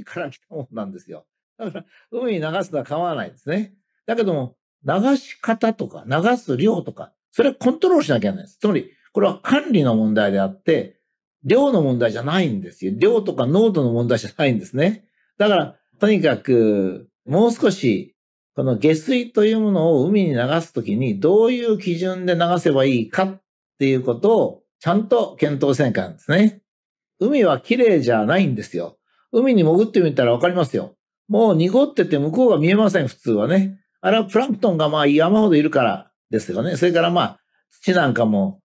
海から来たもんなんですよ。だから、海に流すのは構わないんですね。だけども、流し方とか、流す量とか、それはコントロールしなきゃいけないです。つまり、これは管理の問題であって、量の問題じゃないんですよ。量とか濃度の問題じゃないんですね。だから、とにかく、もう少し、この下水というものを海に流すときに、どういう基準で流せばいいかっていうことを、ちゃんと検討せんかんですね。海は綺麗じゃないんですよ。海に潜ってみたらわかりますよ。もう濁ってて向こうが見えません、普通はね。あれはプランクトンがまあ山ほどいるからですよね。それからまあ、土なんかも、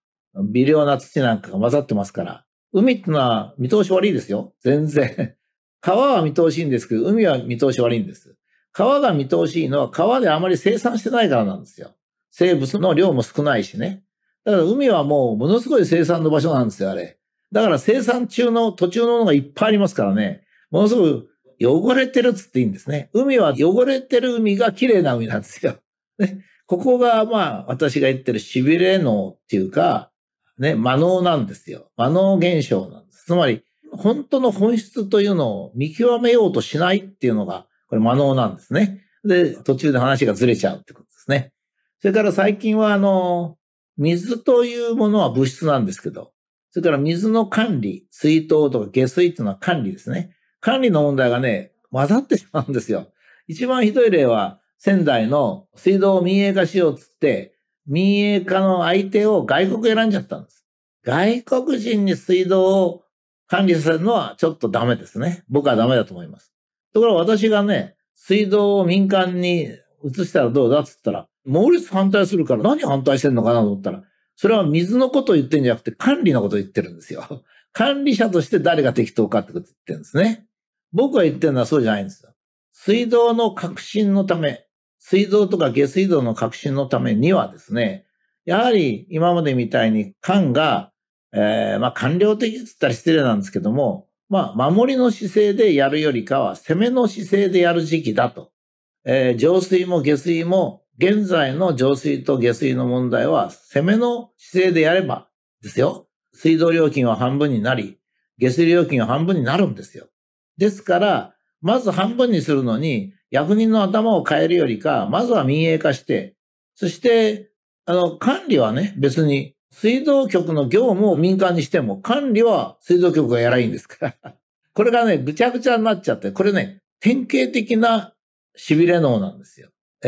微量な土なんかが混ざってますから。海ってのは見通し悪いですよ。全然。川は見通しいんですけど、海は見通し悪いんです。川が見通しいのは川であまり生産してないからなんですよ。生物の量も少ないしね。だから海はもうものすごい生産の場所なんですよ、あれ。だから生産中の途中のものがいっぱいありますからね。ものすごく汚れてるっつっていいんですね。海は汚れてる海が綺麗な海なんですよ。ね。ここが、まあ、私が言ってる痺れ脳っていうか、ね、魔能なんですよ。魔能現象なんです。つまり、本当の本質というのを見極めようとしないっていうのが、これ魔能なんですね。で、途中で話がずれちゃうってことですね。それから最近は、あの、水というものは物質なんですけど、それから水の管理、水筒とか下水っていうのは管理ですね。管理の問題がね、混ざってしまうんですよ。一番ひどい例は、仙台の水道を民営化しようっつって、民営化の相手を外国選んじゃったんです。外国人に水道を管理させるのはちょっとダメですね。僕はダメだと思います。ところが私がね、水道を民間に移したらどうだっつったら、猛烈反対するから何反対してんのかなと思ったら、それは水のことを言ってんじゃなくて管理のことを言ってるんですよ。管理者として誰が適当かってこと言ってるんですね。僕が言ってるのはそうじゃないんですよ。水道の革新のため、水道とか下水道の革新のためにはですね、やはり今までみたいに官が、えー、まあ官僚的って言ったら失礼なんですけども、まあ守りの姿勢でやるよりかは攻めの姿勢でやる時期だと。えー、水も下水も現在の浄水と下水の問題は攻めの姿勢でやればですよ。水道料金は半分になり、下水料金は半分になるんですよ。ですから、まず半分にするのに、役人の頭を変えるよりか、まずは民営化して、そして、あの、管理はね、別に、水道局の業務を民間にしても、管理は水道局がやらいんですから。これがね、ぐちゃぐちゃになっちゃって、これね、典型的な痺れ脳なんですよ。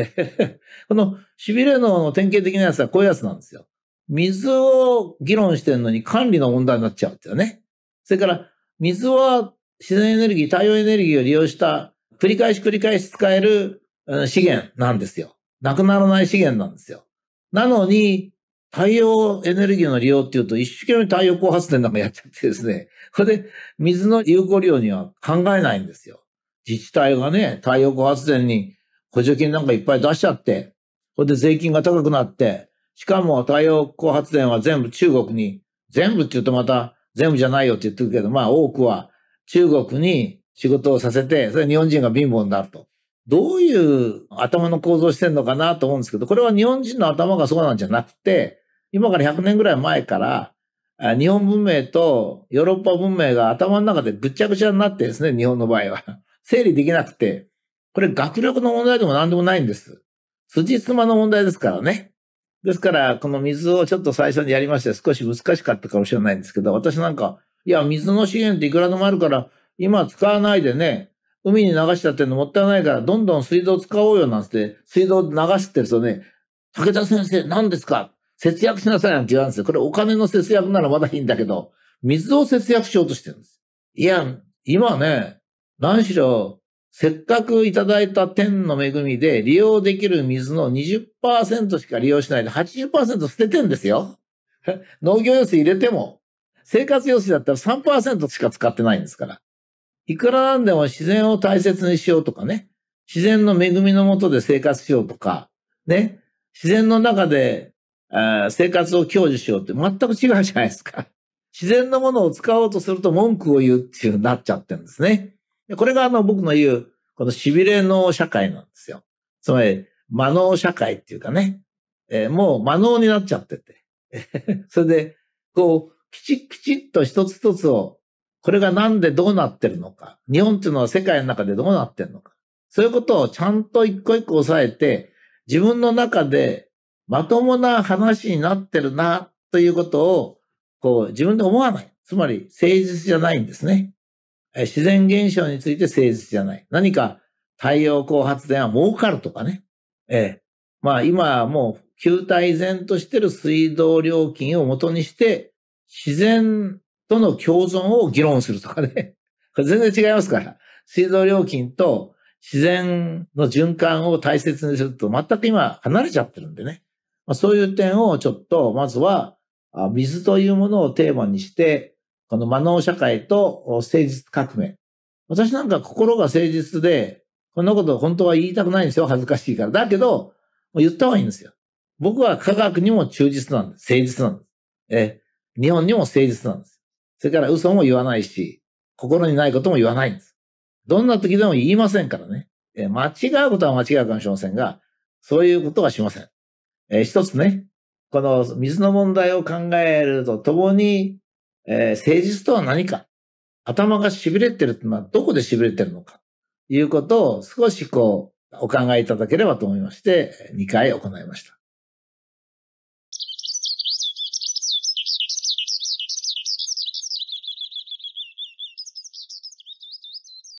この痺れ脳の典型的なやつはこういうやつなんですよ。水を議論してるのに管理の問題になっちゃうっていうね。それから、水は自然エネルギー、太陽エネルギーを利用した繰り返し繰り返し使える資源なんですよ。なくならない資源なんですよ。なのに、太陽エネルギーの利用っていうと、一生懸命太陽光発電なんかやっちゃってですね、それで水の有効利用には考えないんですよ。自治体がね、太陽光発電に補助金なんかいっぱい出しちゃって、それで税金が高くなって、しかも太陽光発電は全部中国に、全部って言うとまた全部じゃないよって言ってるけど、まあ多くは中国に仕事をさせて、それ日本人が貧乏になると。どういう頭の構造してんのかなと思うんですけど、これは日本人の頭がそうなんじゃなくて、今から100年ぐらい前から、日本文明とヨーロッパ文明が頭の中でぐちゃぐちゃになってですね、日本の場合は。整理できなくて、これ学力の問題でも何でもないんです。筋つまの問題ですからね。ですから、この水をちょっと最初にやりまして少し難しかったかもしれないんですけど、私なんかいや、水の資源っていくらでもあるから、今使わないでね、海に流しちゃってるのもったいないから、どんどん水道使おうよなんつって、水道流してるとね、武田先生、何ですか節約しなさいなんて言わんですよ。これお金の節約ならまだいいんだけど、水を節約しようとしてるんです。いや、今ね、何しろ、せっかくいただいた天の恵みで利用できる水の20%しか利用しないで80%捨ててんですよ。農業用水入れても。生活用水だったら3%しか使ってないんですから。いくらなんでも自然を大切にしようとかね、自然の恵みのもとで生活しようとか、ね、自然の中で、え生活を享受しようって全く違うじゃないですか。自然のものを使おうとすると文句を言うっていうなっちゃってるんですね。これがあの僕の言う、この痺れの社会なんですよ。つまり、魔能社会っていうかね、えー、もう魔能になっちゃってて。それで、こう、きちっきちっと一つ一つを、これがなんでどうなってるのか、日本っていうのは世界の中でどうなってるのか、そういうことをちゃんと一個一個押さえて、自分の中でまともな話になってるな、ということを、こう、自分で思わない。つまり、誠実じゃないんですね。自然現象について誠実じゃない。何か太陽光発電は儲かるとかね。ええ。まあ今はもう球体依然としてる水道料金を元にして自然との共存を議論するとかね。これ全然違いますから。水道料金と自然の循環を大切にすると全く今離れちゃってるんでね。まあ、そういう点をちょっと、まずは、水というものをテーマにして、この魔能社会と誠実革命。私なんか心が誠実で、こんなこと本当は言いたくないんですよ。恥ずかしいから。だけど、もう言った方がいいんですよ。僕は科学にも忠実なんです。誠実なんです。え、日本にも誠実なんです。それから嘘も言わないし、心にないことも言わないんです。どんな時でも言いませんからね。え間違うことは間違うかもしれませんが、そういうことはしません。えー、一つね、この水の問題を考えるとともに、えー、誠実とは何か、頭が痺れてるってのはどこで痺れてるのか、いうことを少しこう、お考えいただければと思いまして、2回行いました。